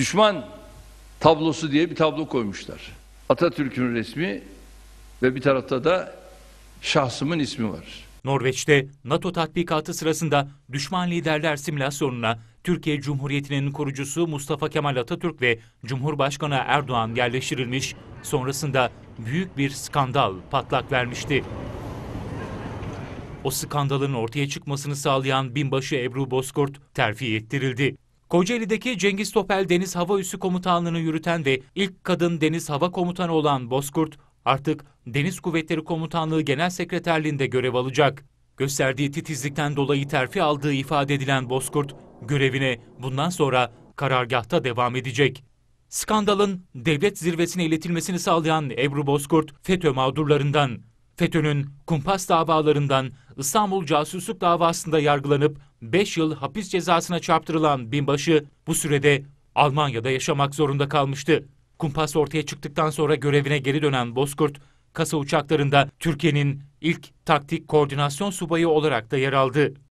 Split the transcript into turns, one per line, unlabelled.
düşman tablosu diye bir tablo koymuşlar. Atatürk'ün resmi ve bir tarafta da şahsımın ismi var.
Norveç'te NATO tatbikatı sırasında düşman liderler simülasyonuna Türkiye Cumhuriyeti'nin kurucusu Mustafa Kemal Atatürk ve Cumhurbaşkanı Erdoğan yerleştirilmiş, sonrasında büyük bir skandal patlak vermişti. O skandalın ortaya çıkmasını sağlayan binbaşı Ebru Bozkurt terfi ettirildi. Kocaeli'deki Cengiz Topel Deniz Hava Üssü Komutanlığı'nı yürüten ve ilk kadın deniz hava komutanı olan Bozkurt, artık Deniz Kuvvetleri Komutanlığı Genel Sekreterliğinde görev alacak. Gösterdiği titizlikten dolayı terfi aldığı ifade edilen Bozkurt, görevine bundan sonra karargahta devam edecek. Skandalın devlet zirvesine iletilmesini sağlayan Ebru Bozkurt, FETÖ mağdurlarından. FETÖ'nün kumpas davalarından İstanbul casusluk davasında yargılanıp 5 yıl hapis cezasına çarptırılan binbaşı bu sürede Almanya'da yaşamak zorunda kalmıştı. Kumpas ortaya çıktıktan sonra görevine geri dönen Bozkurt, kasa uçaklarında Türkiye'nin ilk taktik koordinasyon subayı olarak da yer aldı.